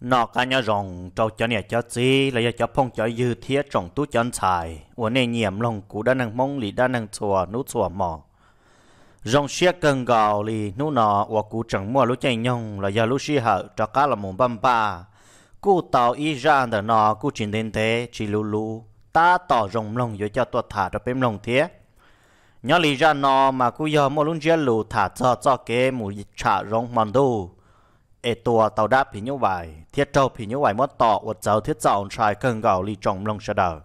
nó cả nhà rồng trâu cho nhà cho chi là cho phong cho dư thiết trong tú chân xài uốn này nhiễm lòng cú đã năng mong lì đã năng chùa nút chùa mỏ rồng xe cần gạo lì nú nọ và cú chẳng mua lúc chạy nhông là giờ lúc xí hở cho cá là mồm băm ba cú tàu y ra đờ nọ cú chỉ đến thế chỉ lù lù ta tỏ rồng lòng với cho tuột thả cho bếm lòng thiết nhớ lì ra nọ mà cú giờ mua lúc chia lù thả cho cho cái mù chả rồng mòn đu ê tua tàu đáp phí như vậy thiết trâu phí như vậy mất tọ vật giáo thiết dạo trai cơn gạo lì trọng lông sơ đờ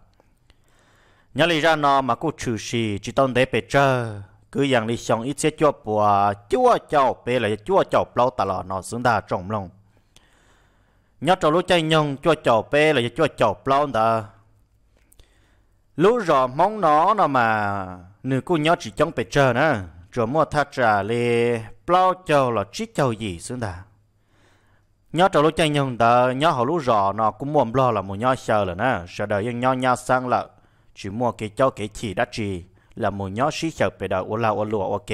nhớ lý ra nó mà cô trừ xì chỉ tôn thế bề trơ cứ យ៉ាង lý xong ít sẽ cho bùa chúa cháu bê là chúa cháu lâu tà lọ nó xứng đà trọng lông nhớ trâu lúc chay nhông chúa cháu bê là chúa cháu lâu tà lúc rõ mong nó nó mà nửa cô nhớ chỉ chống bề trơ nữa rồi mua thắt trà lê bao cháu là chỉ cháu gì xứng đà nhớ trâu lúc chơi nhung tờ nhớ họ lúc rõ nó cũng muốn lo là một nhớ sợ là nè sợ đời nhưng nhớ nhớ sang là chỉ mua cái cho cái chỉ đã chỉ là một nhớ sĩ sợ về đời ô lao ô lụa ok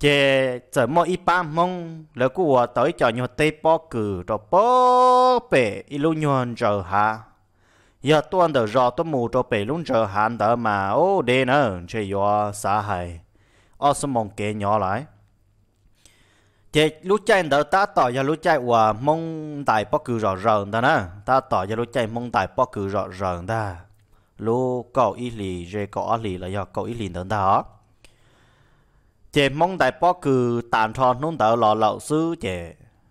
chè giờ mua ít ba mông là cứ hòa tới cho nhau tê bó cử rồi bó bể ít lúc nhuận chờ hà giờ tuần đầu rõ tôi mù cho bể lúc chờ hà đỡ mà ô đê nè chơi yo xa hài ở sông mông kế nhỏ lại chị lúc chạy đỡ ta tỏ cho lúc chạy của mong tài bóc cử rõ ràng ta nè ta tỏ cho lúc chạy mong tài bóc cử rõ ràng ta lúc cậu ý lì rồi cậu ý lì là do cậu ý lì đó đó chị mong tài bóc cử tàn tròn nôn tờ lò lậu sư chị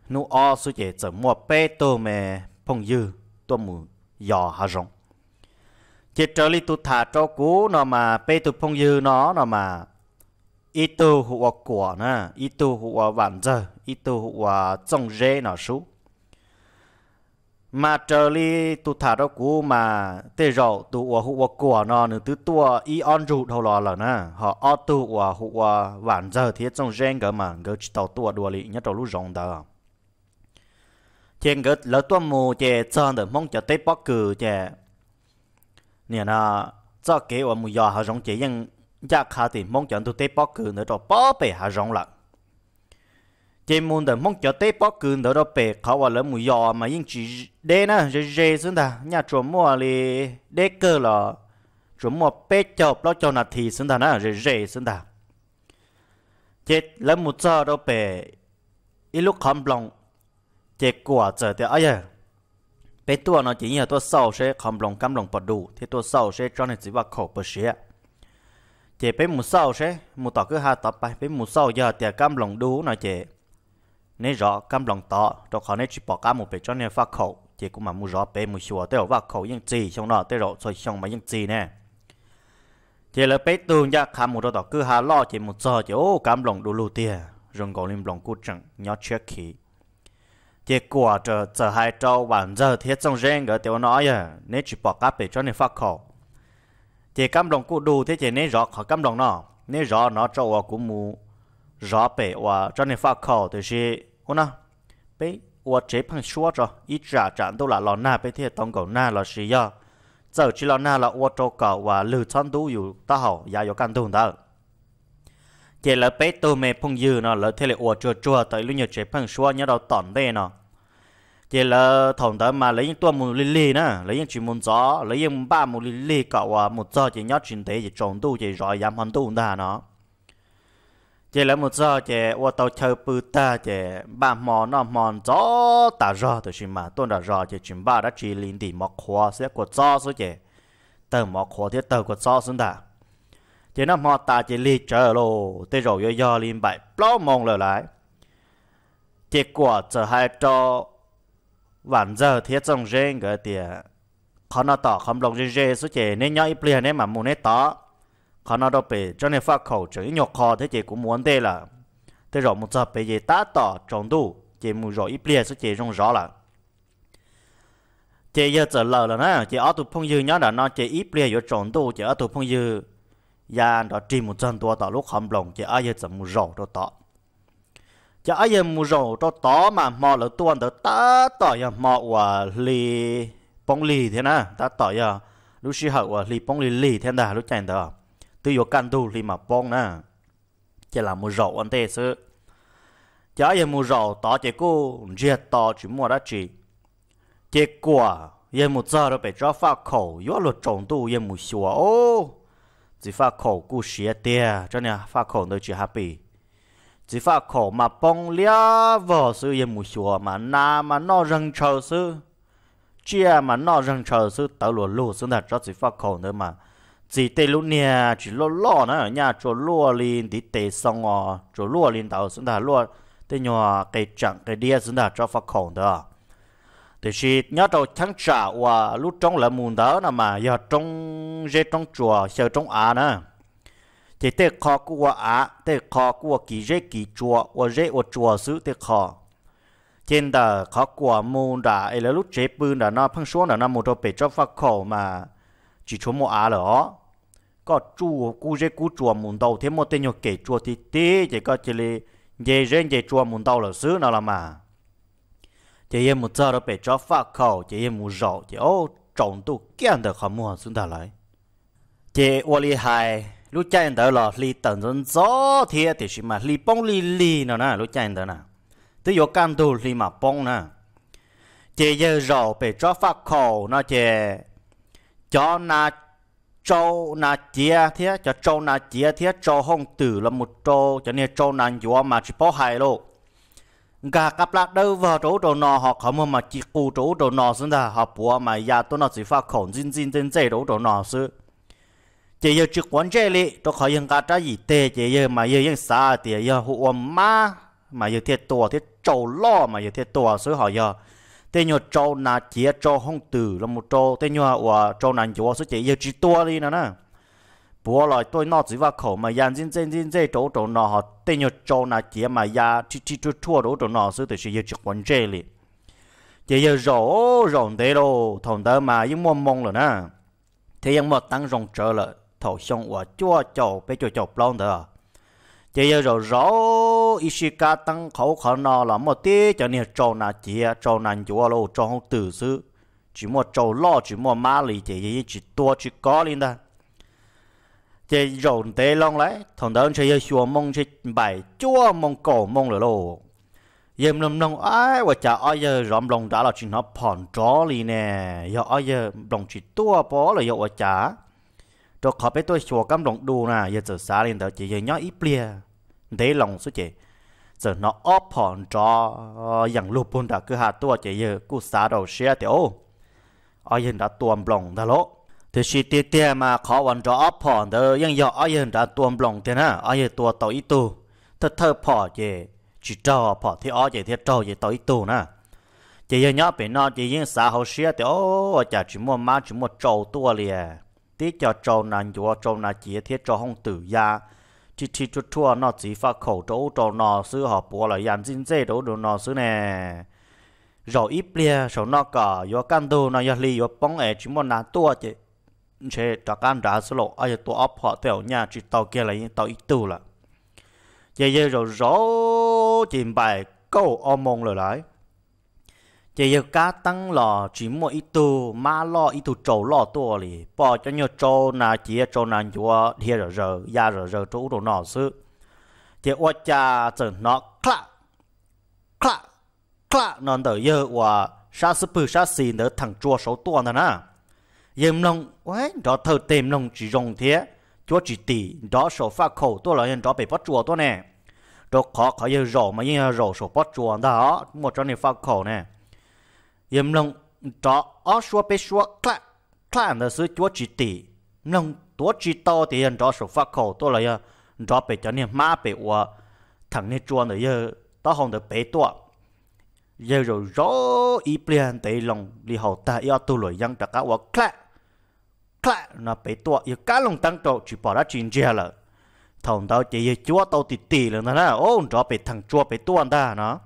nụ o sư chị chỉ mua bê tô mè phong dư tô mù dò hà rộng chị trở đi tụt thả cho cú nó mà bê tô phong dư nó nó mà ý tu hùa na, nè ý tu hùa vạn giờ ý tu hùa trong rễ nó sú mà trở li tu thả đó cú mà tê rậu tu hùa hùa của nó nữa tứ tua ý on rụ thâu lò lở na, họ o tu hùa hùa vạn giờ thì trong rễ cơ mà cơ chỉ tàu tua đùa li nhất đầu lúc rộng đó trên cơ lỡ tua mù chè chân được mong chờ tết bóc cử chè nè nè cho kế của mù dò họ rộng chỉ nhưng giá dạ, khá thì mong chọn tụ tế bó cử nữa đó bó bè hà rộng lặng chị muốn để mong cho tế bó cử nữa đó bè khó vào lỡ mùi giò mà yên chỉ đê nè rê rê xuống ta nhà chỗ mua lì đê cơ là chỗ mua bê chọc lo cho nà thì xuống ta nè rê rê xuống ta chị lỡ mùi cho đó bè, ít lúc khám lòng chị quả chờ thì ai à bé tua nó chỉ như là tua sau sẽ khám lòng cam lòng bật đủ thì tua sau sẽ cho nên chỉ vào khẩu bớt xía chị bé mù sâu sẽ mù tỏ cứ ha tỏ bài bé mù sâu giờ thì cam lòng đu nói chị nên rõ cam lòng tỏ rồi khỏi nên chỉ bỏ cả một bé cho nên phát khẩu chị cũng mà mù rõ bé mù sủa tới vào khẩu những gì trong đó tới rồi rồi xong mà những gì nè chị là bé tường ra khám một tỏ cứ ha lo chị mù giờ chị ô cam lòng đu lù tia rừng gò lim lòng cú chẳng nhớ chết khí chị quả trở trở hai trâu bản giờ thiết trong rèn gỡ tiểu nói à nên chỉ bỏ cả bé cho nên phát khẩu chỉ cảm động cũng đủ thế chỉ nên rõ khỏi cảm động nó nên rõ nó cho hoa cũng mù rõ bể hoa cho nên phát khẩu thì gì ô na bế hoa chế phăng xua cho ít ra chẳng đâu là lo na bế thế tông cầu na là gì ya giờ chỉ lo na là hoa cho cầu và đủ chăn đủ อยู่ ta hậu ya yếu căn tu ta chỉ là bế tôi mẹ phong dư nó là thế là hoa chua chua tới lúc nhiều chế phăng xua nhớ đầu tỏn đây nó chỉ là thằng đó mà lấy những tua một lì lì nữa, lấy những chuyện một gió lấy những ba một lì lì cậu à một gió chỉ nhớ chuyện thế chỉ trồng tu chỉ rồi dám hoàn tu ta nó chỉ là một gió chỉ qua tàu chơi bự ta chỉ ba mò nó mò gió ta gió tôi chỉ mà tôi đã gió chỉ chuyện ba đã chỉ liền thì mọc khóa sẽ của gió số chỉ từ mọc khóa thì từ của gió xuống ta chỉ nó mò ta chỉ lì chờ lô thế rồi do yo liền bảy bao mong lời lại chỉ quả chờ hai trò วันเจอเทียจงเร่งก็เตียขอนอต่อคำลงเร่สุเจเนย่อยเปลี่ยนเนหมามูเนต่อขอนอดเปจนเนฟ้าเขาจึงยกคอเทเจกูม้วนเตละแต่รอมุจเปเยตาต่อจงดูเจมูรออีเปลี่ยนสุเจจงรอละเจเยอะจะเลอะแล้วนะเจอตุพงยืนย้อนนอเจอีเปลี่ยนอยู่จงดูเจอตุพงยืนยานดอจีมุจันตัวต่อลูกคำลงเจอเยอะจะมูรอต่อ chả ai em mua rổ cho tó mà mò lỡ tuần tớ ta tỏ ya à, mò quả lì bông lì thế na ta tỏ ya à. lúc sinh hậu quả à, lì bông lì lì thế na lúc chảnh đó từ yo căn tu lì mà bông na chả là mua rổ anh tê sơ chả ai em mua rổ tỏ chả cô riết tỏ chỉ mua đã chỉ kết quả em một giờ rồi phải cho pha khẩu yo luật trồng tu em một xùa ô chỉ pha khẩu cú xía tia cho nên pha khẩu tôi chỉ happy chỉ phải khổ mà bông lia vợ sư yên mù xùa mà na mà nó răng chờ sư chia mà nó răng chờ sư tao lùa lù sư thật cho chỉ phải khổ nữa mà chỉ tê lũ nè chỉ lo lo nữa ở nhà chỗ lùa lên tí tê xong à chỗ lùa lên tao sư thật lùa tê nhỏ cái chẳng cái đĩa sư thật cho phải khổ nữa thì chỉ nhớ đầu chẳng trả và lúc trong là mùn đó là mà giờ trong dây trong chùa giờ trong à nữa thì tê khó của á tê khó của kỳ rễ kỳ chùa và rễ và chùa xứ tê khó trên đó khó của môn đã ấy là lúc chế bươn đã nó phăng xuống đã nó một đôi bể cho phát khẩu mà chỉ chúa mua á đó có chùa cú rễ cú chùa môn đầu thêm một tên nhục kể chùa thì tê chỉ có chỉ là dễ rễ dễ chùa môn đầu là xứ nào là mà chỉ em một giờ đó bể cho phát khẩu chỉ em một rổ chỉ ô trồng tu kiện được khó mua xuống ta lại chỉ ô li hai lúc chạy đó là li tận dân gió thiệt thì chỉ mà li bông li li nó nè lúc chạy đó nè tôi vô can đồ li mà bông nè chỉ giờ rồi bị cho phát khẩu nó chỉ cho na châu na chia thế cho châu na chia thế cho hông tử là một châu cho nên châu na gió mà chỉ bỏ hại lộ gà cặp lạc đâu vào chỗ đồ nọ họ không mà mà chỉ cụ chỗ đồ nọ xứng ra họ bùa mà ya tôi nó chỉ phát khẩu zin zin zin zin chỗ đồ nọ xứ chỉ yêu trực quan chế lệ tôi khỏi yên cả trái gì tê chỉ yêu mà giờ yên xa thì giờ ôm má mà yêu thiệt to thiệt trâu lo mà yêu thiệt to số họ yêu, tê nhọ trâu nà chia trâu không từ là một trâu tê nhọ của trâu nà chỗ số chị giờ chỉ to đi nữa nè bữa lại tôi nó chỉ vào khẩu mà dàn dính dính dính dính chỗ chỗ nọ họ tê nhọ trâu nà chia mà ya chỉ chỉ chỗ chỗ chỗ nọ số tôi sẽ giờ trực quan chế lệ chị giờ rổ rộng thế đâu thằng đó mà những mong mong rồi nè thế nhưng mà tăng rộng trở lại 头像我做做被做做不弄的。chỉ giờ rồi rõ Ishika tăng khẩu khả nó là một tí cho nên trâu nà chị trâu nà chúa lô trâu không tự sư chỉ một trâu lo chỉ một má lì chỉ chỉ tua chỉ có lên đó, chỉ rồi tế long lấy thằng đó chỉ giờ xua mong chỉ bảy chúa mong cổ mong rồi lô yếm lâm nông ai và chả ai giờ rộm lòng đã là chuyện nó phòn tró lì nè giờ ai giờ lòng chỉ tua bỏ là giờ và chả cho khó bé tôi chùa cắm đồng đu nè giờ giờ xa lên đó chỉ giờ nhỏ ít bia để lòng số chị giờ nó óp hòn cho rằng lụp bún đã cứ hạ tua chị giờ cứ xa đầu xe thì ô, ai hiện đã tuồng lòng đã lỗ thì chỉ tiếc tiếc mà khó vẫn cho óp hòn đó nhưng giờ ai hiện đã tuồng lòng thế nè ai hiện tua tàu ít tu thật thơ phò chị chỉ cho phò thì ó chị thì cho chị tàu ít tu nè chị giờ nhỏ bị nó chị yên xa hậu xe thì ô, chả chỉ mua má chỉ mua trâu tua liền tí cho trâu nà nhúa trâu nà chia thiết cho hông tử ya chỉ chỉ chút chua nó chỉ phát khẩu trâu trâu nó sư họ bùa là yàn dinh dê đồ đồ nó sư nè rồi ít bia số nó cả yo căn đồ nó yo lì yo bóng ẻ chỉ muốn nà tua chứ chế trả can trả số lộ ai tua ấp họ theo nhà chỉ tàu kia là những tàu ít tu là vậy vậy rồi rõ chìm bài câu om mông rồi lại chỉ yêu cá tăng lò chỉ mua ít tu má lò ít tu trầu lò tua lì bỏ cho nhiều trâu na chỉ trâu na chúa thiệt rồi rồi ya rồi rồi trâu đồ nọ sư chỉ ô cha chừng nó cla cla cla nó đỡ yêu và sa sư bự sa xì đỡ thằng chua xấu tua nè nà yếm nông quái đó thơ tìm nông chỉ rồng thế chúa chỉ tỷ đó số phát khẩu tua là yên đó bị bắt chùa tua nè đó khó khó yêu rổ mà yên rổ số bắt chùa đó một trong những phát khẩu nè yếm lòng trọ ó xua bê xua clá clá là sự chúa chỉ tỷ lòng chúa chỉ to thì anh trọ sổ phát khẩu tôi là ya trọ bê cho nên má bê ua thằng này chúa này ya tao không được bê tua giờ rồi rõ ý plan tây lòng đi học ta yêu tu lội dân đặc cá ua clá clá nó bê tua ya cá lòng tăng trọ chỉ bỏ ra chuyện chia là thằng đó chỉ chúa tao tỷ tỷ là nó là ôn trọ bê thằng chúa bê anh ta nó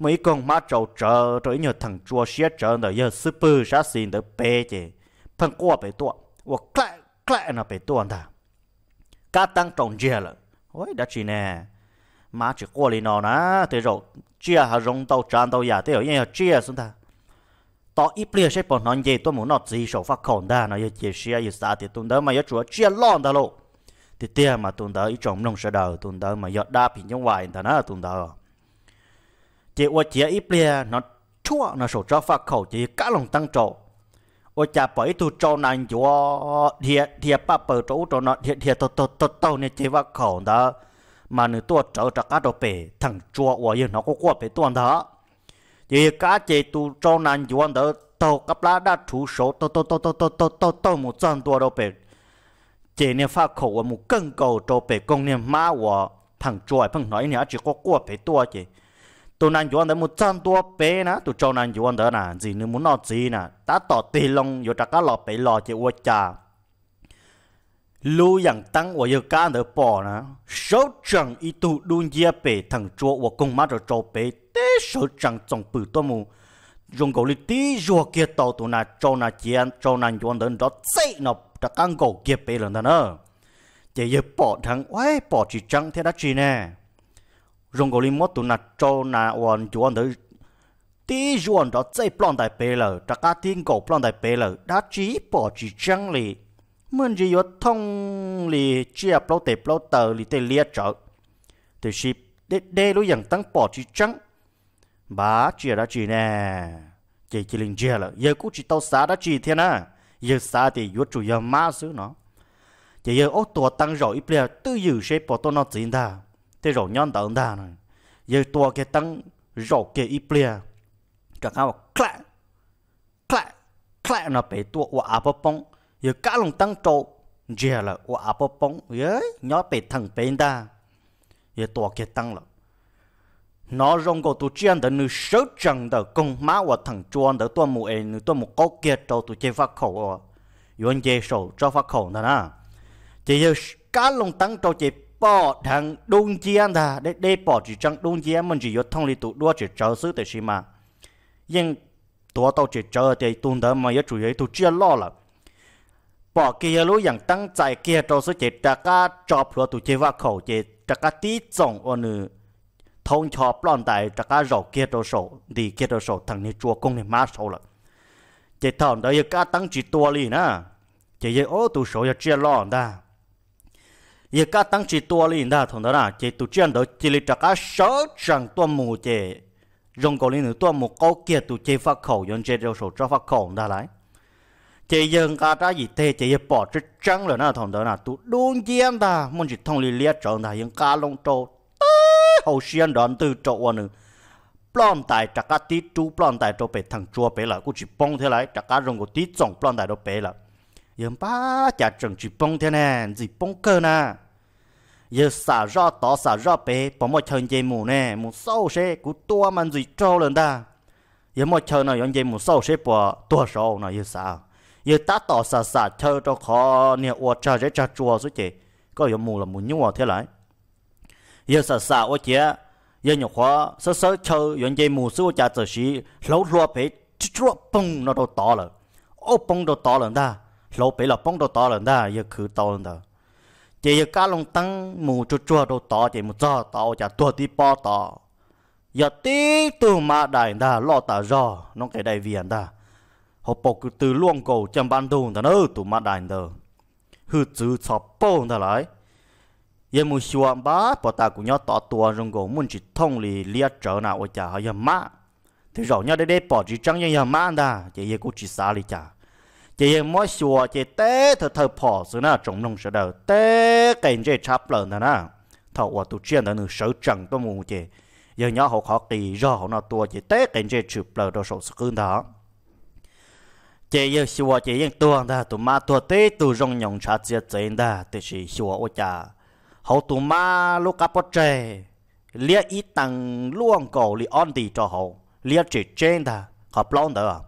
mấy con má trầu trợ rồi nhờ thằng chua xé trợ nở giờ sư bư ra xin đỡ bê chê phần qua bể tuột, và clẹ clẹ nó bể tua ta cá tăng trồng chia lợ ôi đã chị nè má chỉ qua lì nó nà thế rồi chia hà rong tàu tràn tàu giả thế rồi nhờ chia xuống ta tao ít bia sẽ bọn nó dễ tôi muốn nó gì sổ phát khổng đa. nó giờ chia xé giờ sao thì tôi đỡ mà giờ chúa chia lon ta lộ thì tiền mà tôi đỡ ít trồng nông sẽ đầu tôi đỡ mà giờ đa bình trong ngoài ta nó tôi đỡ chị ô chị ít bia nó chua nó sổ cho phát khẩu chị cá lòng tăng trộn ô cha bởi tu trâu nàng chúa thiệt thiệt ba bờ trâu cho nó thiệt thiệt tàu tàu tâu nè chỉ phát khẩu đó mà nữ tua trâu ra cá đồ bể thằng chúa ô yên nó có qua bể tuôn đó thì cá chỉ tu trâu nàng chúa đó tâu cặp lá đã chủ số tàu tàu tàu tàu tàu tàu tàu tàu một trăm tua đồ bể chỉ nè phát khẩu ở một cân cầu cho bể công nè má ô thằng chúa thằng nói nè chỉ có qua bể tuôn chỉ tôi nan yuan de một trăm tua bé na tôi cho nan yuan de na gì nữa muốn nói gì nè ta tỏ tì lòng yo ta cá lọ pe lọ chỉ uo cha lu yang tăng wo yo cá de bỏ nè số chẳng y tu đun ye pe thằng chua wo công ma cho cho pe tế số chẳng trong bự to mu dùng gỗ lịch tí rùa kia tàu tu na cho na chiến cho na yuan de đó dễ nó ta căng gỗ kia pe lần đó nè chỉ yêu bỏ thằng ấy bỏ chỉ trăng thế đó chi nè rong goli mót tụ na cho na wan chu an tới tí ruộng đó chạy plon đại bê lờ trả cá tiên cổ plon đại bê lờ đã chỉ bỏ chỉ chăng li, mượn gì yếu thông li, chia à plon tệ plon tờ li tê lia trở từ ship đê đê lối dạng tăng bỏ chỉ chăng bà chia à đã chỉ nè chỉ chỉ linh chia lờ giờ cũng chỉ tao xá đã chỉ thế nè giờ xá thì yếu chủ yếu ma xứ nó chỉ giờ ô tua tăng rồi ít ple, à, tư dự sẽ bỏ to nó chính ta thế rồi nhon tận ta này giờ tua cái tăng rồi cái ít bia chẳng hạn là klạ klạ nó bị tua quả áp bóng giờ cả lòng tăng trộn giờ là quả áp bóng giờ nhó bị thằng bên ta giờ tua cái tăng là nó rong cổ tu chiến đến nữ sớ chẳng đỡ công má và thằng chuan đỡ tua mù em nữ tua mù có kia trâu tu chơi phát khẩu à yến chơi sầu cho phát khẩu đó nè chỉ giờ cá lông tăng trâu chơi bỏ thằng đông chiến ta để để bỏ chỉ trong đông chiến mình chỉ có thông lý tụ đua chỉ chờ sự để xí mà nhưng tụi tàu chỉ chờ thì tuần đó mà yếu chủ yếu tụi chưa lo là bỏ kia lối dạng tăng chạy kia cho sự chỉ trả cả chọc rồi tụ chơi vác khẩu chỉ trả cả tí trọng ở nữ thông chọc lon tại trả cả rổ kia cho sổ đi kia cho sổ thằng này chua công này má sổ là chỉ thằng đó yếu cả tăng chỉ tua lì na chỉ yếu ô tụi sổ yếu chưa lo đó giờ các tăng chỉ tua lên đó thằng đó là chỉ tụ chuyện đó chỉ là các sáu chẳng tua mù chỉ dùng cổ lên nữa tua mù câu kia tu chế phát khẩu dùng chế đều số cho phát khẩu đó lại chế dùng cả ta gì thế chỉ bỏ chút chẳng là đó thằng đó là tu đun giam ta muốn chỉ thông lý liệt trộn ta dùng cá long trâu hậu xuyên đoàn từ trộn nữa plon tại chắc cá tí chú plon tại trâu bể thằng chua bể là cũng chỉ bông thế lại chắc cá dùng cái tí trọng plon tại đâu bể là yên ba chả trồng chỉ bông thế nè gì bông cơ nè giờ xả rõ tỏ xả ra bé bỏ mọi chân dây mù nè mù sâu xe cú tua mà gì trâu lên ta giờ mọi chân nào yên dây mù sâu xe bỏ tua sâu này giờ xả giờ ta tỏ xả xả chơi cho khó nè ô cha dễ cha chua số chị có giờ mù là mù nhua thế lại giờ xả xả ô chị giờ nhỏ khó sơ sơ chơi yên dây mù sâu cha chơi xí lâu lúa bé chúa bông nó đâu tỏ rồi ô bông đâu tỏ lên ta lâu bị là bông đồ to lần đó giờ cứ to lần đó chỉ giờ cá lồng tăng mù chua chua đồ to chỉ một giò to chả tua tí po to giờ tí từ mà đại đó lo tả giò nó cái đại viện đó họ bỏ cứ từ luông cầu chăm ban đầu đó nữa từ mà đại đó hư chữ chọc bông đó lại giờ mua xua bá bỏ ta cũng nhớ tỏ tua rong cầu muốn chỉ thông lì liệt trở nào ở chả họ giờ má thì rõ nhau đây đây bỏ chỉ trăng như giờ má đó chỉ giờ cũng chỉ xa lì chả chỉ mỗi chùa chỉ té thờ thờ phò xứ na trồng nông sở đầu té cảnh chơi chắp lợn thà na thọ quả tu chuyên thà nữ sở chẳng tôi mù chỉ giờ nhỏ họ khó kỳ do họ nó tua chỉ té cảnh chơi chụp lợn đồ sổ sương đó chỉ giờ chùa chỉ yên tuồng ta tụ ma tua té tụ rong nhộng chả chia chén ta thì chỉ chùa ô cha họ tụ ma lúc cá bớt chơi lia ít tăng luông cổ li on đi cho họ lia chỉ chén ta họ plon đó à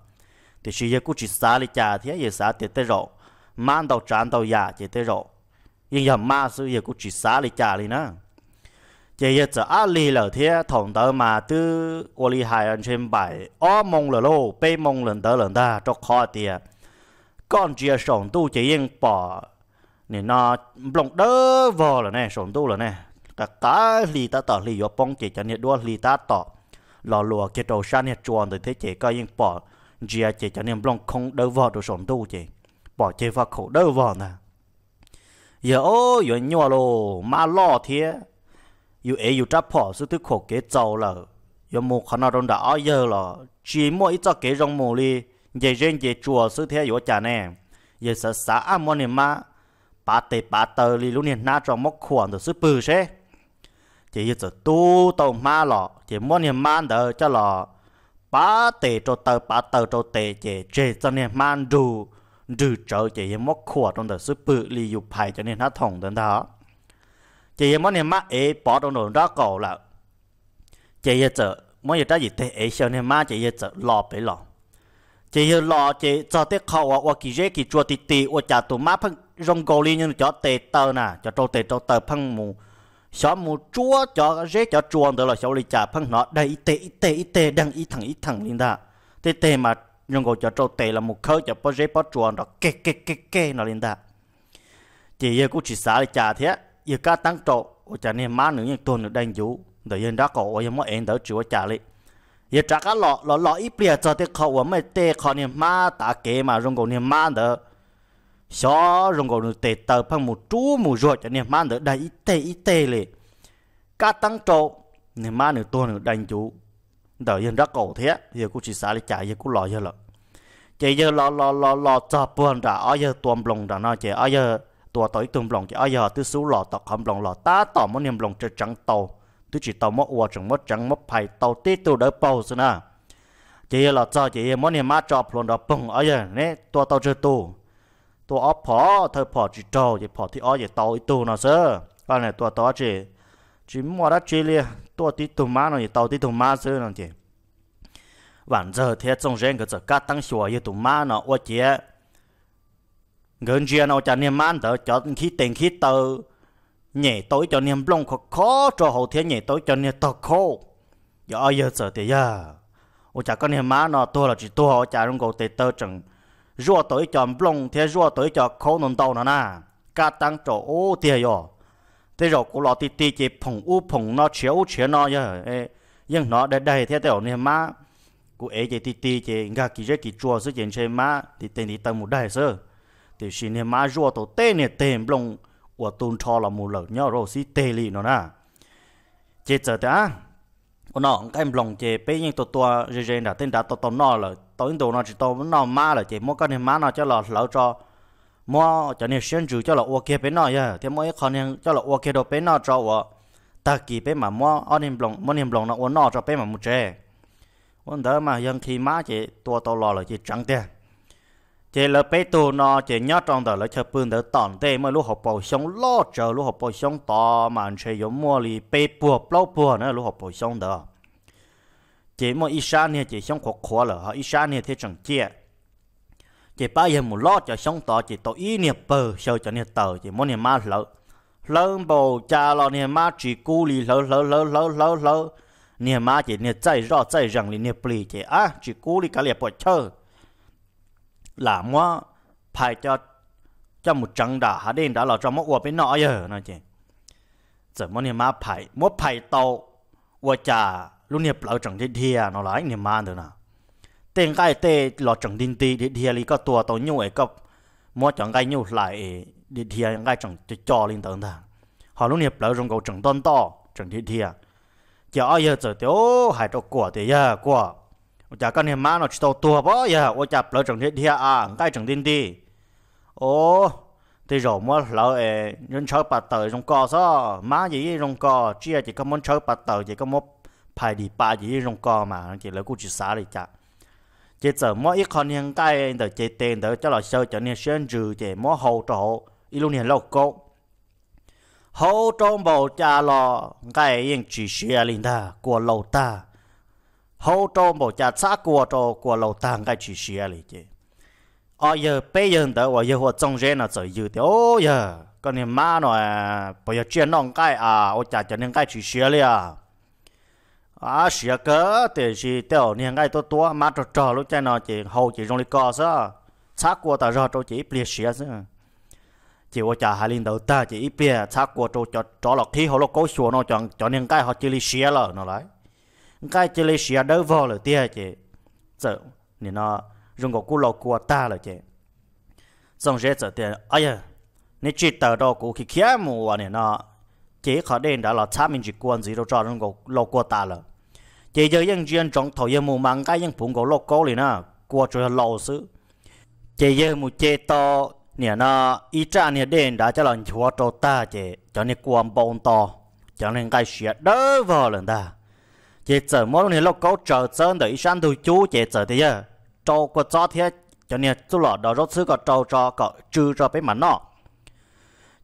thì chỉ giờ cũng chỉ xả lại chả thì giờ xả tiền tới rồi mang đầu trán đầu giả chỉ tới rồi nhưng giờ ma sư giờ cũng chỉ xả lại chả đi nữa chỉ giờ giờ á lì lở thì thằng tớ mà từ ô lì hai anh trên bài ó mông lở lô bê mông lần tớ lần ta cho khó tiệt, con chia sống tu chỉ yên bỏ nên nó lòng đỡ vò là nè sống tu là nè cả cá lì ta tỏ lì yo bông chỉ cho nên đua lì ta tỏ lò lùa kia đầu sang nè chuồn từ thế chỉ coi yên bỏ giờ chị cho nên blong không đỡ vò được sống tu chị bỏ chị vào khổ đỡ vò nè giờ ô giờ nhỏ lo mà lo thế giờ ấy giờ chấp họ sự thứ khổ kế giàu là giờ một khả năng đã ở giờ là chỉ mỗi cho kế rong mồ li giờ riêng giờ chùa sự thế giờ chả nè giờ sợ xã ăn món này mà bà tê bà tờ li lúc này nát trong móc khoản được sự bự thế chỉ giờ tu tàu ma lo chỉ món này ma đỡ cho là bà tê cho tờ bà tờ cho tê chè chè cho nên man dù dù trở chè em móc khua trong tờ sư bự li dục phải cho nên nó thòng đến đó chè em móc nên má ế bỏ trong đồ đó cổ là chè em chở mỗi giờ đó gì tê ế cho nên má chè em chở lò bể lò chè em lò chè cho tê khâu à hoặc kỳ rễ kỳ chua tì tì hoặc chả tụ má phân rong gò li nhưng cho tê tờ nè cho trâu tê trâu tờ phân mù cho cho 小母捉着热着装的了，小里家碰 nó đây tê tê tê đang ý thằng ý thằng linh ta tê tê mà nhưng gọi cho trâu tê là một khơi cho bao rễ bao chuồn đó kê kê kê kê nó liền ta chỉ giờ cũng chỉ xả lại chả thế giờ cá tăng trộn ở chả nên má nữa nhưng tuần nữa đang dụ để yên đã cổ giờ mới em đỡ chịu chả lại giờ trả cá lọ lọ lọ ít bia cho tê khâu mà tê khâu nên má tả kê mà rong cổ nên má đỡ xó rong gò tê tờ phăng một chú một ruột cho nên mà nữa đầy ít tê ít tê lệ cá tăng trộn nên mà nữa tôi nữa đánh chú đợi dân ra cổ thế giờ cũng chỉ xả đi chạy giờ cũng lo giờ lợ chạy giờ lo lo lo lo cho buồn đã ở giờ tuồng lòng đã nói chạy ở giờ tua tới tuồng lòng chị ở giờ tôi xú lọ tọt không lòng lọ tá tỏ mất niềm lòng cho trắng tàu tôi chỉ tàu mất uo chẳng mất trắng mất phải tàu tít tôi đỡ bầu xưa nè chị là cho chị mất niềm má cho luôn đã bùng ở giờ nè tua tàu chưa tu ตัวอ้อพอเธอพอจีโตอย่าพอที่อ้ออย่าเตาอีตูนะเซอก็เนี่ยตัวต่อจีจีมัวรัดจีเลยตัวตีตุ่มมาหน่อยเตาตีตุ่มมาเซอนั่นจีวันเจอเทียจงเร่งก็จะกัดตั้งชัวอยู่ตุ่มมาเนาะว่าเจี๋ยเงินเจียนเอาจากเนี่ยมันเถอะจอดขี้เต็งขี้เตอ nhảy tối cho niềm lòng khó khó cho hậu thiên nhảy tối cho niềm tọt khô giờ giờ giờ thì giờ ô chả có niềm má nó tua là chỉ tua ô chả không có tê tơ chẳng rùa tới cho blong thì rùa tới cho khâu nôn đầu nó nà cá tăng chỗ ô tiền yo thế rồi cô lo ti ti chỉ phồng u phồng nó chéo chéo nó giờ nhưng nó để đầy thế tiểu này má cô ấy chỉ ti ti chỉ ngã kỳ rất kỳ chua sự chuyện trên má thì tên thì tăng một đầy sơ thì xin này má rùa tổ tê này tên blong của tôn cho là một lần nhau rồi xí tê li nó nà chết giờ đã nó cái blong chỉ bây giờ tổ tổ rồi rồi đã tên đã tổ tổ nó là tối đầu nó chỉ tao nó má là chỉ mua cái này má nó cho là lão cho mua cho nên xuyên chủ cho là ok bên nó vậy thì mỗi con nên cho là ok đồ bên nó cho vợ ta kỳ bên mà mua anh em lòng mua em lòng nó uống nó cho bên mà mua chè uống đó mà dân khi má chỉ tua tao lò là chỉ trắng tiền chỉ là bé tu nó chỉ nhớ trong đó là chơi bún đó tòn tê mà lúc học bổ sung lo chờ lúc học bổ sung to mà chơi giống mua lì bé bùa lâu bùa nữa lúc học bổ sung đó chỉ mà ít sáng này chỉ sống khó khó là họ ít sáng này thế chẳng chia chỉ bao giờ một lót cho sống tỏ chỉ tỏ ý niệm bờ sờ cho niệm tờ chỉ mỗi niệm ma lỡ lỡ bầu cha lo niệm ma chỉ cú lì lỡ lỡ lỡ lỡ lỡ lỡ niệm ma chỉ niệm chạy rõ chạy rằng lì niệm bì chỉ á chỉ cú lì cả liệp bỏ chơi là mua phải cho cho một trận đã hả đến đã là cho mất qua bên nọ giờ nói chị giờ mỗi niệm ma phải mỗi phải tàu qua cha lúc nè bảo chẳng đi thia nó lại nè mà nữa nè tên cái tê lo chẳng đi tì đi thia li có tua tàu nhau ấy mua chẳng cái nhau lại đi thia cái chẳng cho lên tận ta họ lúc nè bảo trong cầu chẳng tôn to chẳng đi thia giờ ai giờ giờ tiêu hai quả thì giờ quả giờ con nè mà nó chỉ tàu tua bó giờ ôi chả bảo chẳng đi thia à cái chẳng đi tì ô thì rồi mua lỡ ấy nhân chơi bát tờ trong cò sao má gì trong cò chia chỉ có muốn chơi bát tờ chỉ có muốn 排第八就是种高嘛，就来过去杀了一下。这怎么一看人家的这点的，叫老小叫你选择这么好找，一路年老高。好中 bộ cha lo cái yên chỉ xe à linh ta của lâu ta hậu trong bộ cha xã của cho của lâu ta cái chỉ xe à linh chứ ở giờ à, bây giờ đó ở giờ hoặc trong gen là rồi giờ thì con em má nó bây giờ chuyện nong cái à ô cha cho nên cái chỉ xe liền à xia cỡ thì gì tiểu niên ngay tôi tua má trò trò lúc chơi nó chỉ hầu chỉ trong lịch cò sa xác của ta ra trâu chỉ bịa xia chỉ có trả hai linh đầu ta chỉ bịa xác của trâu cho trò lọc khí hầu lọc cố xua nó chọn chọn niên cái họ chỉ li xia lờ nó lại cái chỉ li xia đâu vào là tia chỉ sợ nên nó dùng cái cú lọc của ta là chỉ xong rồi sợ tiền ai à nên chỉ tờ đó cũng khi kia mùa này nó chỉ khó đến đã là xác mình chỉ quân gì đâu cho nó lọc của ta là chỉ giờ những chuyện trong thầu giờ mù màng cái những phụng của lô cố liền à qua rồi lâu xứ chỉ giờ mù chế to nè nó ít ra nè đen đã cho lần chúa cho ta chỉ cho nên quan bông to cho nên cái chuyện đỡ vào lần ta chỉ giờ mỗi nè lô cố chờ sơn để sáng đầu chú chỉ giờ thì giờ trâu qua gió thế cho nên chú lọ đó rốt xứ có trâu cho có trừ cho bấy mà nó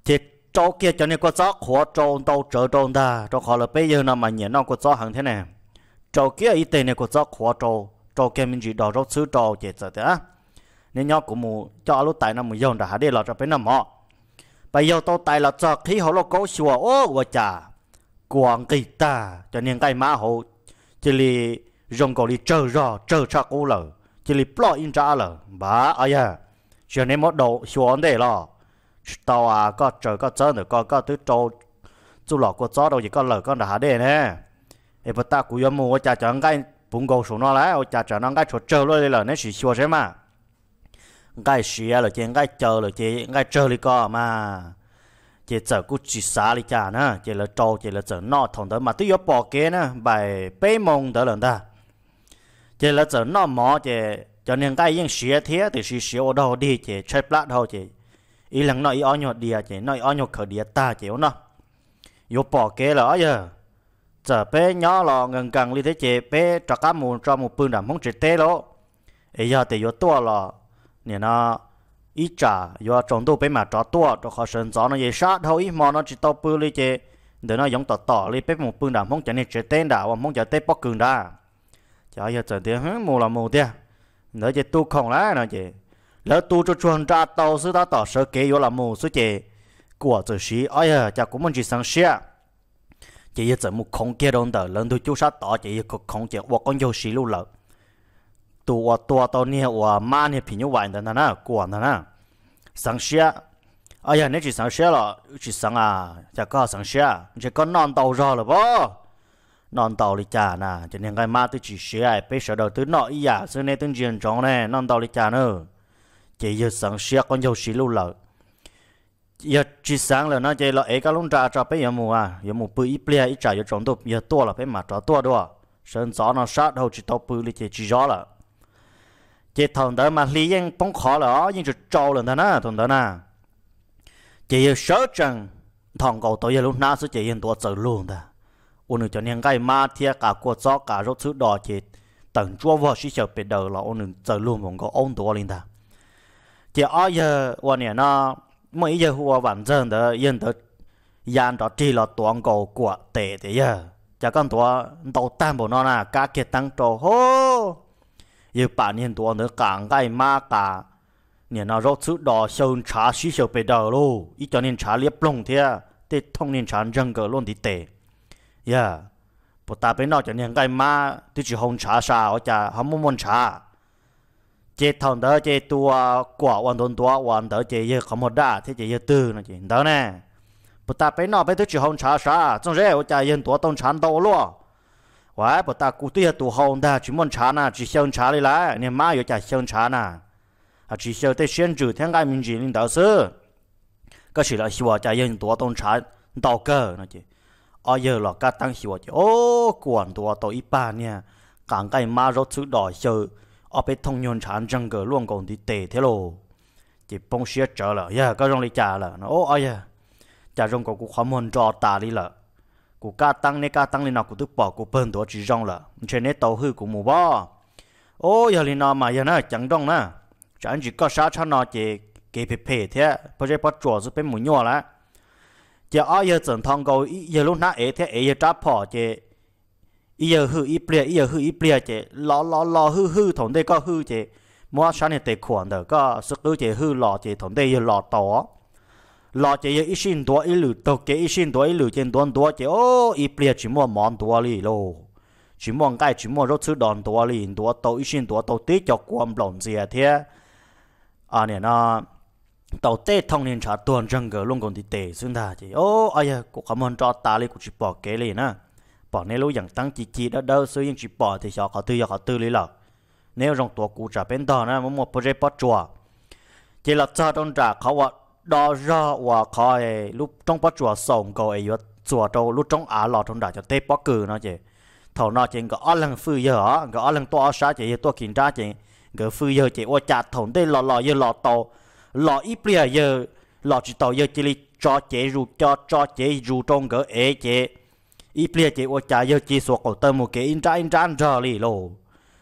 chỉ trâu kia cho nên qua gió khó trâu đâu chờ trâu ta trâu khó là bây giờ nó mà nhẹ nó qua gió hàng thế này cho kia ít tiền này của cho khóa cho cho kia mình chỉ đòi rau sứ cho vậy giờ thế nên nhóc cũng mù cho lúc tại nó mù dòng đã để đi là cho bên nằm họ bây giờ tôi tại là cho khi họ lo cố xua ô và chả quảng kỳ ta cho nên cái má hộ chỉ li dùng cổ li chờ rò chờ cha cũ lờ chỉ li plot in cha lờ bà ai à cho nên một đồ xua để lo tao à có chờ có chờ nữa có có thứ trâu chú lọ của chó đâu gì có lờ con đã hả đi nè e ta cũng muốn ở cha cho anh cái bún gầu nó lại ở cha cho nó cái chỗ chờ luôn đi là nên chỉ xua mà cái xì là chỉ cái chờ là chỉ cái chờ đi co mà chỉ chờ cũng chỉ đi cha nữa chỉ là trâu chỉ là chờ nọ thằng đó mà tôi yếu bỏ kia nữa bài bê mông đó lần ta chỉ là chờ nọ mỏ chỉ cho nên cái những xía thì xí xíu ở đâu đi chỉ chết lát đâu chỉ lần nọ ý ở nhọt đi chỉ nọ ý ở khởi đi ta chỉ nó yếu bỏ kia là giờ giờ bé nhỏ lò ngần gần li thế chế bé cho cá mù cho một bưng đầm không chỉ tê lỗ ấy giờ thì vô tua lò nè nó ít trả vô trồng tu bé mà cho tua cho khó sơn gió nó dễ sát thôi mà nó chỉ tao bưng li chế để nó giống tỏ tỏ li bé một bưng đầm không chỉ nên chỉ tê đảo không chỉ tê bóc cường đa cho giờ giờ thì hứng mù là mù tia nữa chỉ tu không lá nó chỉ lỡ tu cho chuồn ra tàu sư ta tỏ sơ kế yếu là mù sư chế của tử sĩ ơi chả cũng muốn chỉ sáng xia chỉ giờ một không kia đâu đó lần đầu chú sát tỏ chỉ giờ không kia hoặc con dâu xí luôn lợ tu hoặc tu tao nè hoặc má nè pin nhau vậy đó nè của nè nè sáng xe. à giờ nè chỉ sáng xe là chỉ sáng à chả có sáng xe, chỉ có non tàu rồi là bố non tàu đi chả nè chỉ nên cái má tôi chỉ xe, ai bây giờ đầu tôi nọ ý à xưa nay tôi chuyện trống nè non tàu đi chả nữa chỉ có sáng xe con dâu xí luôn lợ giờ chỉ sáng là nó chơi là ấy cái lông trà trà bây giờ mù à giờ mù bự ít bia ít trà giờ trồng tục giờ to là bây mà trà to đó sơn gió nó sát đầu chỉ tao bự là chỉ gió là chỉ thằng đó mà lý yên bóng khó là nhưng chỉ trâu là thằng đó, thằng đó na chỉ giờ sợ chân, thằng cậu tôi giờ lúc nào sẽ chỉ yên tôi chơi luôn ta ôn cho nên cái ma thiệt cả cuộc gió cả rốt thứ đó chỉ tận chúa vợ sĩ sợ bị đầu là ôn chơi luôn một cái ông tôi lên đó, chỉ ở giờ ôn này nó mấy giờ hùa bản dân đó dân đó yàn đó chỉ là toàn cầu của tệ thế giờ chả con tua đầu tam bộ nó là cá kiệt tăng trò hô như bạn hiện tua nữa càng cái ma cả nên nó rốt chút đỏ sơn trà suy sầu bề đầu luôn, ý cho nên trà liếp lông thế à. tê thông nên trà răng cơ luôn thì tệ giờ, dạ. bộ ta bên nó cho nên cái ma thì chỉ hồng trà sao chả không muốn trà chế thằng đó chế tua quả hoàn toàn tua hoàn đó chế giờ không một đá thế chế giờ từ nó chuyện đó nè bút ta bây nọ bây thứ chỉ hồng trả trả trong rễ ở nhà yên tua tông chán đâu luôn vậy bút ta cụ tôi tu hồng đa chỉ muốn chán à chỉ xem chán đi lại nên má ở nhà xem chán à à chỉ xem tới xem chữ thiên cái mình chỉ linh đạo sư cái sự là hiểu nhà yên tua tông chán đâu cơ nó chứ ở giờ là cái tăng hiểu chứ ô quan tua tôi ít ba nha càng cái má rốt thứ đòi chơi ở bên thông nhon chán răng cờ luôn còn đi tệ thế lô chỉ bông xía trở là ya có rong đi trả là nó ô ai ya trả rong có cũng khó muốn cho ta đi là cụ cá tăng nè cá tăng lên nào cụ tức bỏ cụ bơm đó chỉ rong là trên nè tàu hư cụ mù bò ô giờ lên nào mà giờ nè chẳng rong nè chẳng chỉ có sát cho nó chỉ kế phê phê thế bây giờ bắt chuột rồi bên mù nhỏ là giờ ai giờ chẳng thằng cậu giờ lúc nãy thế ấy giờ trả bỏ chứ ý giờ hư ý bìa ý giờ hư ý bìa chế lọ lọ lọ hư hư thổn đây có hư chế mua sáng này tệ khoản đó có sức hư chế hư lọ chế thằng đây giờ lọ to lọ chế giờ ít xin đó ít lử tộc chế ít xin đó ít lử trên đoan đó chế ô ý bìa chỉ mua món đó lì lô chỉ mua cái chỉ mua rốt thứ đòn đó lì đó tàu ít xin đó tàu tí cho quan lòng gì thế à nè na tàu tê thằng niên trả tuần răng gỡ luôn còn thì tệ xuyên ta chế ô ai à cũng cảm ơn cho ta lì cũng chỉ bỏ kế lì na bỏ nên lúc chẳng tăng chỉ chỉ đó đâu sư yên bỏ thì cho họ tư cho họ tư lý lợ nếu trong tuổi cũ trả bên đó nó muốn một project bắt chùa chỉ là cha trong trả khó và ra và khó lúc trong bắt chùa sống cầu ấy chùa đâu lúc trong á lọ trong trả cho tê bắt cử nó chứ thầu nó chỉ có ở lần phư giờ có ở lần chỉ to kiểm tra chỉ có phư giờ chỉ ô chặt thầu đây lọ lọ giờ lọ tàu lọ ít bây giờ lọ chỉ tàu giờ chỉ cho chế rủ cho cho chế rủ trong cái ấy chế ít bia chỉ ô cha yêu chỉ suộc cổ tâm một cái in trái in trái giờ lì lô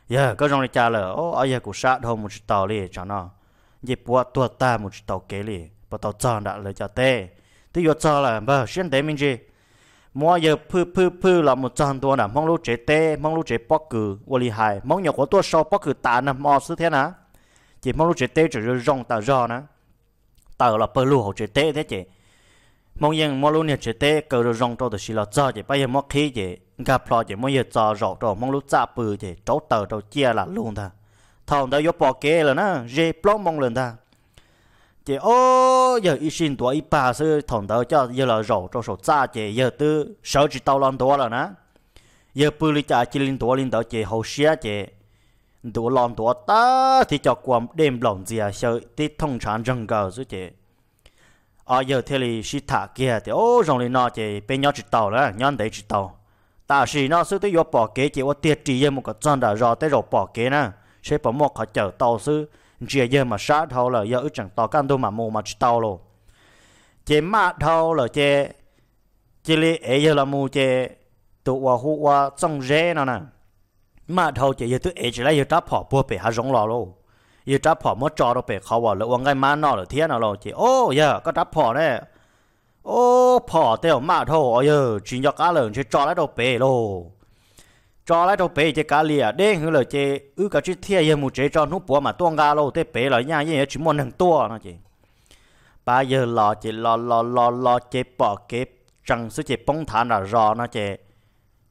giờ có trong này cha là ô ai giờ cũng sát hôm một tàu lì cho nó dịp qua tua ta một tàu kế lì và tàu cho đã lấy cho tê thì yêu cho là bờ vâng, xuyên tế mình gì mua giờ pư pư pư là một trăm tua nè mong lúc chế tê mong lúc chế bóc cử ô lì mong nhỏ của tua sau bóc tạ nè mò sư thế nè chỉ mong lúc chế tê chỉ rong tàu giò nè tàu là pơ lù hậu chế tê thế chị mong yên mong luôn nhiệt chế tế cầu rồi rong trâu từ xí là cho chế bây giờ mong khí chế gặp lo chế mong giờ cho rọ trâu mong lúc cha bự chế trâu tờ trâu chia là luôn ta thằng ta yop bỏ kế là na dễ plong mong lên ta chế ô giờ ít xin tuổi ít ba sư thằng ta cho giờ là rọ trâu sổ cha chế giờ tư sợ chỉ tao lon đó là na giờ bự lý cha chỉ linh tuổi linh đó chế hậu xia chế đủ lon tuổi ta thì cho quam đêm lòng gì à sợ tí thông sản rừng cờ chứ chế à giờ thế thì xí thả kia thì ô rồng lên nó thì bên nhau chỉ tàu đó nhon đấy chỉ tàu ta xí nó sư tới vô bỏ kế chỉ ô tiệt trì một cái chân đã rò tới rồi bỏ kế nè sẽ bỏ một cái chở tàu sư chỉ giờ mà sát thâu là giờ chẳng tàu căn đâu mà mua mà chỉ tàu luôn chỉ mà thâu là chỉ chỉ lì ấy giờ là mua chỉ tụ hoa hú hoa trong rễ nó nè mà thâu chỉ giờ tôi ấy chỉ lấy giờ ta bỏ bùa bể hà rồng lò luôn giờ trả phỏ mất trò đâu phải khó bỏ lỡ uống cái má nọ là thiên nào rồi chị ô giờ có trả phỏ đấy ô phỏ theo mà thôi giờ chuyện cho cá lớn chơi trò lại đâu phải rồi cho lại đâu bé chỉ cá lìa đen hứa là chỉ ư cả chữ thiê giờ một chế cho nó bùa mà tuông gà lâu thế bé là nhà như chỉ muốn hàng tua nó chị ba giờ lò chỉ lò lò lò lò bỏ cái chẳng sự chế bông thán là rò nó chị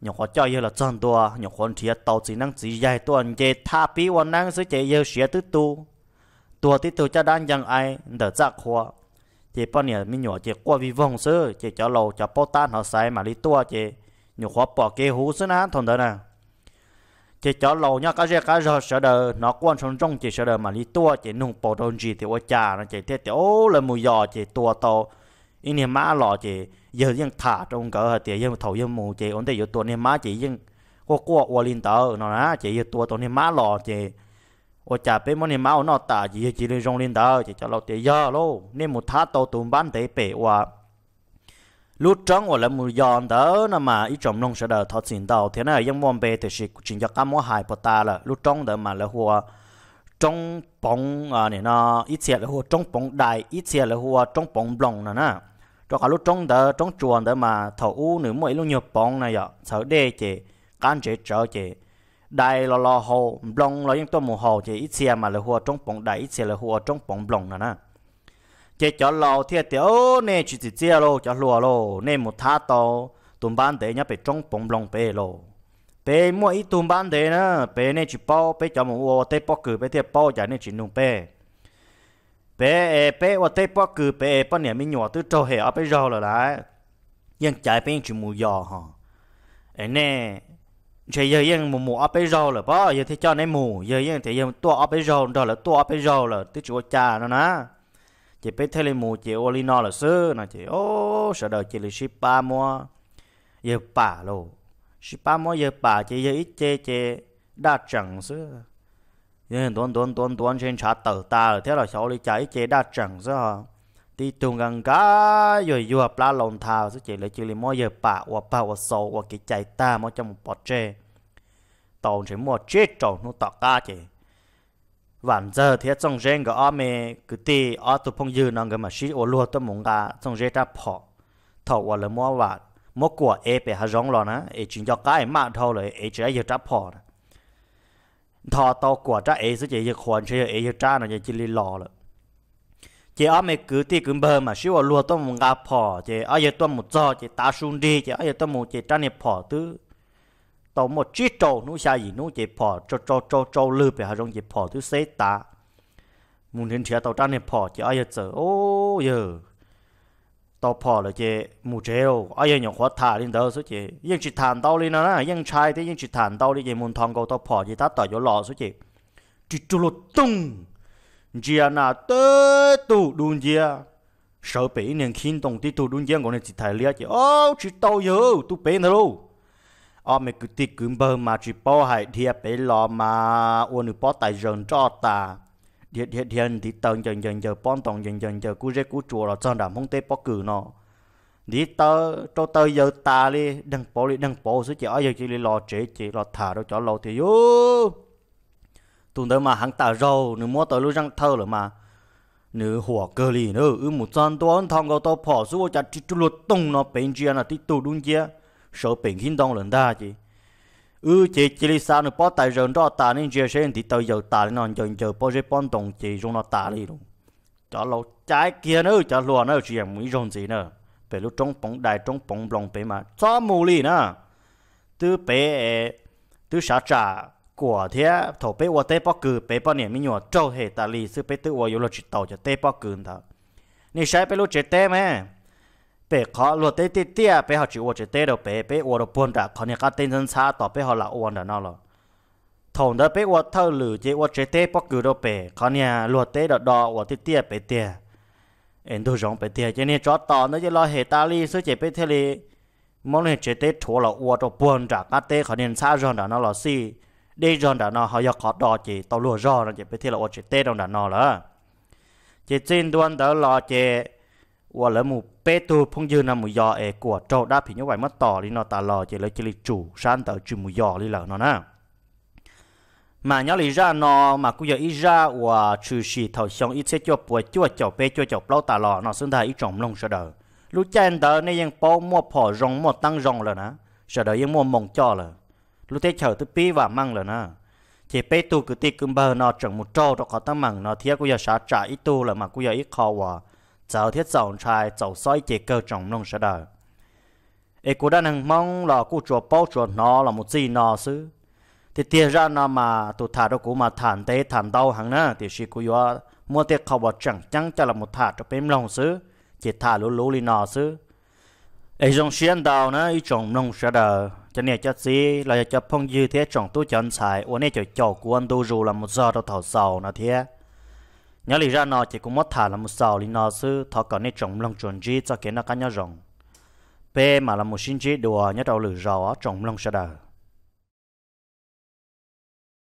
nhỏ khó cho yêu là chân đùa nhỏ khó chỉ tàu chỉ năng chỉ dài tua, về tha bí quan năng sẽ chỉ yêu sẽ tứ tu tua tứ tu cho đang dân ai đỡ giác khó chỉ bao nhiêu mình nhỏ chỉ qua vi vong sơ, chỉ cho lâu cho bao tan họ sai mà đi tua chỉ nhỏ khó bỏ kế hú sơ ná thằng đó nè chỉ cho lâu nhá cái gì cái rồi sợ đờ nó quan trọng trong chỉ sợ đờ mà đi tua chỉ nung bỏ đồn gì thì qua cha nó chỉ thế thì ô là mùi giò chỉ tua tàu ini má lọ chỉ giờ dân thả trong cỡ hả tiệt dân thầu dân mù chị ổn định giờ tuần này má chị dân qua qua qua linh tờ nó nè chị giờ tua tuần này má lò chị ô chả bé món này má nó tả chị chị lên rong linh tờ chị cho lâu tiệt giờ lô nên một thả tàu tụm bán tệ bể qua lúc trắng hoặc là mù giòn đó nè mà ít trồng nông sẽ đỡ thoát tiền tàu thế này dân mòn bề thì chỉ chỉ cho cá mua hải bờ ta là lúc trắng đó mà là hoa trong bóng à này nó ít xe là hoa trong bóng đại ít xe là hoa trong bóng lòng nè nè cho cả lúc trong đó trong chuồng đó mà thầu u nữa mỗi lúc nhập bóng này ạ sợ đê chị can chế trở chị đại lo lo hồ blong lo những tôi mù hồ chị ít xe mà là hùa trong bóng đại ít xe là hùa trong bóng blong nữa nè chị cho lo thiệt tiểu nè chị chỉ chia lo cho lùa lo nè một thá to tụm ban để nhá bị trong bóng blong bê lo bê mỗi tụm ban để nè bê nè chị bao bê cho một ô tê bao cử bê thiệt bao chả nè chị nung bê bé bé và tây bó cứ bé bó nhiêu mình nhỏ từ trâu hề ở bây giờ rồi lại, nhưng chạy bên chỉ mù giò hả ấy nè chỉ giờ yên mù mù ở bây giờ rồi bó giờ thì cho nên mù giờ yên thì yên tua ở bây giờ rồi là tua ở bây giờ rồi tới chỗ cha nó ná, chỉ bé thấy lên mù chỉ ô li nó là sư nè chỉ ô sợ đời chỉ là ship ba mua giờ bà lô ship ba mua giờ bà chỉ giờ ít chê chê đa chẳng sư nên tuần tuần tuần tuần trên chả tờ ta thế là sau đi chạy chế đa chẳng ra đi tuần gần cá rồi vừa pla lồng thào sẽ chỉ lấy chỉ lấy mỗi giờ bạ hoặc bạ hoặc sầu hoặc cái chạy ta mỗi trong một bọt tre tàu chỉ mua chết trộn nó tọt cá chỉ vạn giờ thế trong gen cái ở mẹ cứ ti ở tụ phong dư nó cái mà xí ô luôn tụ mông cả trong gen ta phọ thầu hoặc là mua vạt mua của ép để hà rong lo nè ấy chính cho cái mà thâu rồi ấy chỉ giờ ta phọ nè thọ to của cha ấy sẽ chỉ khoản sẽ ấy cha nó chỉ lì lò rồi chị ở mấy cứ ti cứ bơ mà xíu lúa tôi một gà phò chị ở giờ tôi một giò chị ta xuống đi chị ở giờ tôi một chị cha này phò thứ, tổ một chiếc trâu nó xa gì nó chị phò trâu trâu trâu trâu lư về hà rong chị phò thứ xế ta muốn đến chia tàu cha này phò chị ở giờ ô giờ tao phò là chị mù treo ai yên nhộng khóa thả lên đó số chị yên chỉ thản tao lên nó yên chai thế yên chỉ thản tao lên chị muốn thằng cầu tao phò chị ta tỏ vô lọ số chị chỉ chulo lột tung chị na tớ tụ đun chị sợ bị nên khiến đồng tí tụ đun chị còn nên chỉ thay lia chị ô chỉ tao yêu tụ bé nữa đâu ở mẹ cứ tí cứ bơ mà chỉ bỏ hại thiệp bé lọ mà uốn bỏ tay rừng cho ta hiện hiện hiện thì tầng dần dần giờ bón tầng dần dần giờ cú rê cú chùa là chân đảm không tê bó cử nó đi tơ cho tơ giờ ta đi đừng bỏ đi đừng bỏ số chỉ ở giờ chỉ đi lò chế chỉ lò thả đâu cho lâu thì yo tụi tới mà hắn ta râu nửa mua tới lưu răng thơ rồi mà nửa hỏa cơ lì nữa ư một chân tôi ăn thong tao bỏ xuống chặt chỉ chút lột tung nó bên kia là tí tụ đúng chưa sợ bên kinh đông lần ta chứ ư chị chỉ đi sao nữa bỏ tại rừng đó ta nên chia sẻ thì tao giờ ta nên giờ giờ bỏ chế bón đồng chị dùng nó ta đi luôn cho lâu trái kia nữa cho lúa nữa chị em mới dùng gì nữa về lúc trong bóng đại trong bóng lòng bề mà cho mù lì nữa từ bề từ xã trà của thế thổ bề qua tây bắc cử bề bao niệm mới nhỏ trâu hệ ta lì sư bề từ qua yêu lo chỉ tàu cho tây bắc cử thà nên sai bề lúc chết tê mà bé khó lo tê tê tê bé họ chỉ uống chỉ tê đâu bé bé uống được buồn đã còn những cái tên dân xa tỏ bé họ là uống đã nó rồi thằng đó bé uống thâu lử chỉ uống chỉ tê bóc cứ đâu bé còn nhà lo tê đó đó uống tê tê bé tê em đâu giống bé tê cho nên chó tỏ nó chỉ lo hệ ta li số chỉ bé tê li mỗi lần chỉ tê thua là uống được buồn đã cái tê còn những sao rồi đã nó là si đi rồi đã nó họ yêu khó đó chỉ tao lừa rồi nó chỉ bé tê là uống chỉ tê đâu đã nó rồi chỉ xin đoan đó lo chỉ ว่าแล้วมูเปตัวพงยืนนำมูยอเอกว่าโจได้ผิญว่ามาต่อลีนอตาลอเจเลยเจลิจูชันเตอจูมูยอลีเหล่านอนะมาเนาะลีจ้านอมากูยออีจ้าว่าชูชีเถาชงอีเซจป่วยจั่วเจ้าเปจั่วเจ้าเปล่าตาลอนอซึ่งได้อีจอมลงเสดอลูกแจนเตอในยังป้อมัวพอรงมัวตั้งรงเลยนะเสดอยังมัวมองจ่อเลยลูกเตเฉอตุปีว่ามั่งเลยนะ chỉ bé tu cứ ti cứ bờ nó chẳng một trâu đó có tăng mảng nó thiết cũng giờ sát trả ít tu là mà cũng giờ ít khó hòa cháu thiết dòng trai cháu soi chế cơ trọng nông sở đời ê cô đã nâng mong là cô chùa bao chùa nó là một gì nó chứ thì tiền ra nó mà tụt thả đâu cũng mà thản tế thản đau hằng nữa thì chỉ cô yo mua tiền khẩu bảo chẳng chẳng cho là một thả cho bếm lòng chứ chỉ thả lú lú li nó chứ ê dòng xuyên đào nữa ý trọng nông sở đời cho nên cho gì là cho phong dư thế trọng tu chân xài uống này cho chầu của anh tu dù là một giờ đâu thảo sầu nó thế nhớ lý ra nó chỉ cũng mất thả là một sào lý nó sư thọ cả nên trồng lòng chuẩn chi cho cái nó cá nhau rồng p mà là một sinh chi đùa nhớ đầu lử rõ trồng lòng sa đời